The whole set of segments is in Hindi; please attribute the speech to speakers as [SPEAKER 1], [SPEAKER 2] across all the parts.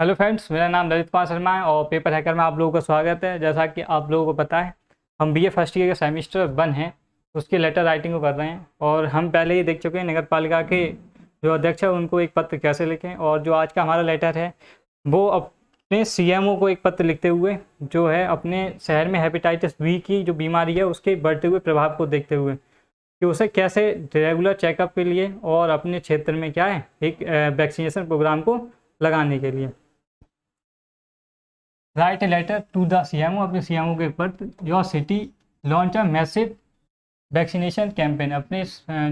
[SPEAKER 1] हेलो फ्रेंड्स मेरा नाम ललित कुमार शर्मा है और पेपर हैकर में आप लोगों का स्वागत है जैसा कि आप लोगों को पता है हम बीए फर्स्ट ईयर के सेमेस्टर वन हैं उसके लेटर राइटिंग को कर रहे हैं और हम पहले ही देख चुके हैं नगर पालिका के जो अध्यक्ष है उनको एक पत्र कैसे लिखें और जो आज का हमारा लेटर है वो अपने सी को एक पत्र लिखते हुए जो है अपने शहर में हेपेटाइटिस बी की जो बीमारी है उसके बढ़ते हुए प्रभाव को देखते हुए कि उसे कैसे रेगुलर चेकअप के लिए और अपने क्षेत्र में क्या है एक वैक्सीनेशन प्रोग्राम को लगाने के लिए letter to the C M O अपने ओ के ऊपर your city launch a massive vaccination campaign अपने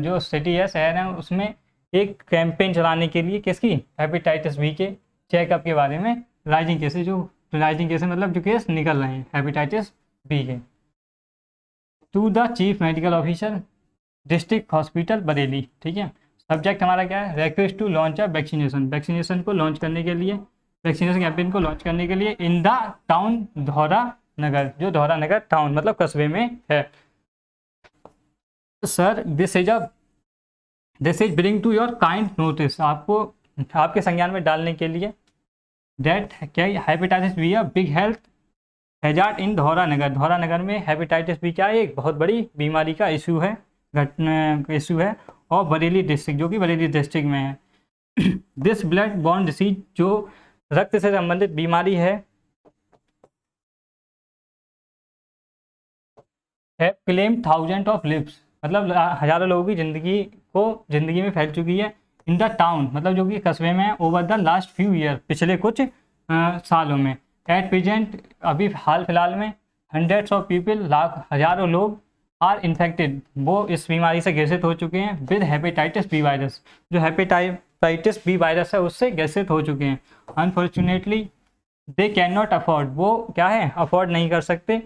[SPEAKER 1] जो सिटी है शहर है उसमें एक कैंपेन चलाने के लिए किसकी हेपेटाइटिस बी के चेकअप के बारे में राइजिंग केसेस जो राइजिंग केसेज मतलब जो केस निकल रहे हैं हेपेटाइटिस बी के to the chief medical officer district hospital Bareilly ठीक है सब्जेक्ट हमारा क्या है request to launch a vaccination vaccination को लॉन्च करने के लिए वैक्सीनेशन कैंपेन को लॉन्च करने के लिए इन द टाउन धौरा नगर जो धौरा नगर टाउन मतलब कस्बे में है तो sir this is a this is bring to your kind notice आपको आपके संज्ञान में डालने के लिए डेट क्या हेपेटाइटिस बी है big health hazard in Dhaura Nagar Dhaura Nagar में हेपेटाइटिस बी क्या है एक बहुत बड़ी बीमारी का इशू है घटना इशू है और बरेली डिस्ट्रिक्ट जो कि बरेली डिस्ट्रिक्ट में है दिस ब्लड बॉर्न डिसीज जो रक्त से संबंधित बीमारी है क्लेम थाउजेंड ऑफ लिप्स मतलब हजारों लोगों की ज़िंदगी को ज़िंदगी में फैल चुकी है इन द टाउन मतलब जो कि कस्बे में है over the last few year पिछले कुछ आ, सालों में एट प्रेजेंट अभी हाल फिलहाल में हंड्रेड्स ऑफ पीपल लाख हजारों लोग आर इन्फेक्टेड वो इस बीमारी से ग्रसित हो चुके हैं विद हेपेटाइटिस बी वायरस जो हेपेटाइट साइटिस बी वायरस है उससे ग्रसित हो चुके हैं unfortunately they can not afford वो क्या है अफोर्ड नहीं कर सकते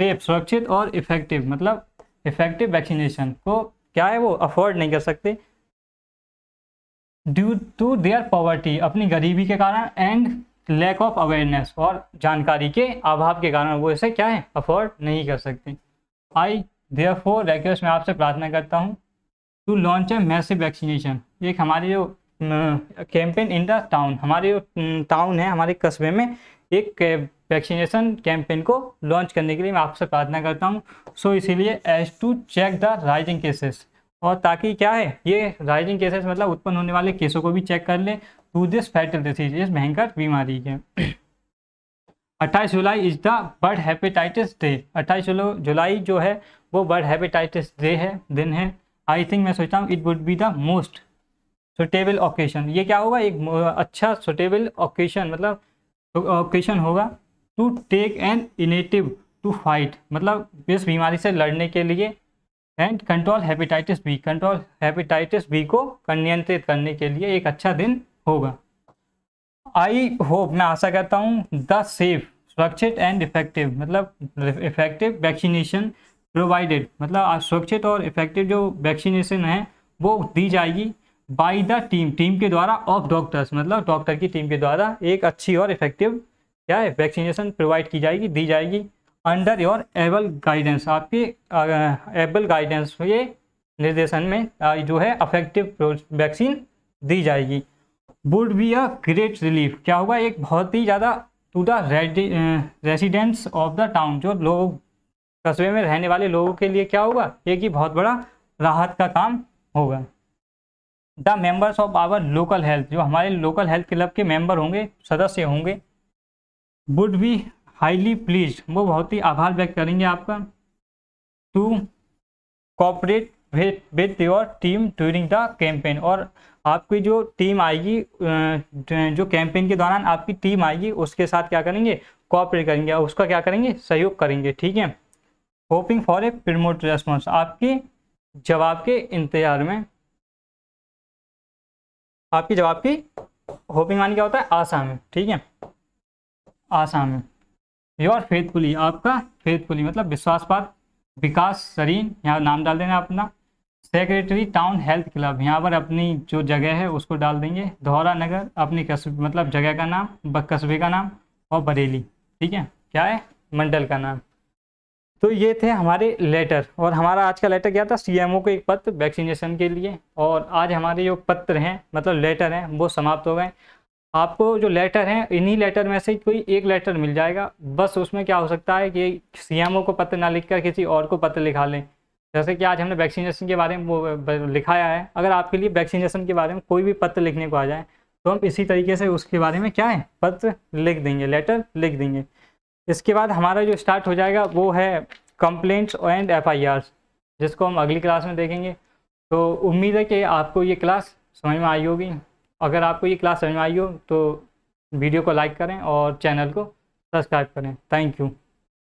[SPEAKER 1] सेफ सुरक्षित और इफेक्टिव मतलब इफेक्टिव वैक्सीनेशन को क्या है वो अफोर्ड नहीं कर सकते ड्यू टू देयर पॉवर्टी अपनी गरीबी के कारण एंड लैक ऑफ अवेयरनेस और जानकारी के अभाव के कारण वो इसे क्या है अफोर्ड नहीं कर सकते आई देयर फोर रिक्वेस्ट मैं आपसे प्रार्थना करता हूँ to launch a massive vaccination एक हमारी जो कैंपेन इन द टाउन हमारे जो टाउन है हमारे कस्बे में एक वैक्सीनेशन कैंपेन को लॉन्च करने के लिए मैं आपसे प्रार्थना करता हूँ सो so, इसीलिए as to check the rising cases और ताकि क्या है ये राइजिंग केसेस मतलब उत्पन्न होने वाले केसों को भी चेक कर लें टू दिस फैटल डिसीज इस भयंकर बीमारी के अट्ठाईस जुलाई is the world hepatitis day अट्ठाईस जुलाई जो है वो बर्ड हेपेटाइटिस डे है दिन है आई थिंक मैं सोचता हूँ it would be the most suitable occasion ये क्या होगा एक अच्छा सुटेबल ऑकेशन मतलब ऑकेशन होगा to take an initiative to fight मतलब इस बीमारी से लड़ने के लिए and control hepatitis B control hepatitis B को नियंत्रित करने के लिए एक अच्छा दिन होगा आई होप मैं आशा करता हूँ द सेफ सुरक्षित एंड इफेक्टिव मतलब इफेक्टिव वैक्सीनेशन प्रोवाइडेड मतलब सुरक्षित और इफेक्टिव जो वैक्सीनेशन है वो दी जाएगी बाय द टीम टीम के द्वारा ऑफ डॉक्टर्स मतलब डॉक्टर की टीम के द्वारा एक अच्छी और इफेक्टिव क्या है वैक्सीनेशन प्रोवाइड की जाएगी दी जाएगी अंडर योर एबल गाइडेंस आपके एबल गाइडेंस ये निर्देशन में जो है अफेक्टिव वैक्सीन दी जाएगी would be a great relief क्या होगा एक बहुत ही ज़्यादा to the residents of the town जो लोग कस्बे में रहने वाले लोगों के लिए क्या होगा एक ही बहुत बड़ा राहत का काम होगा the members of our local health जो हमारे लोकल हेल्थ क्लब के मेंबर होंगे सदस्य होंगे वुड बी हाईली प्लीज वो बहुत ही आभार व्यक्त करेंगे आपका to cooperate with your team during the campaign और आपकी जो टीम आएगी जो कैंपेन के दौरान आपकी टीम आएगी उसके साथ क्या करेंगे कॉपरेट करेंगे और उसका क्या करेंगे सहयोग करेंगे ठीक है hoping for a prompt response आपके जवाब के इंतजार में आपकी जवाब की होपिंग मान क्या होता है आसाम ठीक है आसाम यू योर फेथफुली आपका फेथफुली मतलब विश्वासपात विकास सरीन यहाँ नाम डाल देना अपना सेक्रेटरी टाउन हेल्थ क्लब यहाँ पर अपनी जो जगह है उसको डाल देंगे धौरा नगर अपनी कस्बे मतलब जगह का नाम कस्बे का नाम और बरेली ठीक है क्या है मंडल का नाम तो ये थे हमारे लेटर और हमारा आज का लेटर क्या था सीएमओ को एक पत्र वैक्सीनेशन के लिए और आज हमारे जो पत्र हैं मतलब लेटर हैं वो समाप्त हो गए आपको जो लेटर हैं इन्हीं लेटर में से कोई एक लेटर मिल जाएगा बस उसमें क्या हो सकता है कि सीएमओ को पत्र ना लिख कर किसी और को पत्र लिखा लें जैसे कि आज हमने वैक्सीनेशन के बारे में वो लिखाया है अगर आपके लिए वैक्सीनेशन के बारे में कोई भी पत्र लिखने को आ जाए तो हम इसी तरीके से उसके बारे में क्या है पत्र लिख देंगे लेटर लिख देंगे इसके बाद हमारा जो स्टार्ट हो जाएगा वो है कंप्लेंट्स एंड एफ जिसको हम अगली क्लास में देखेंगे तो उम्मीद है कि आपको ये क्लास समझ में आई होगी अगर आपको ये क्लास समझ में आई हो तो वीडियो को लाइक करें और चैनल को सब्सक्राइब करें थैंक यू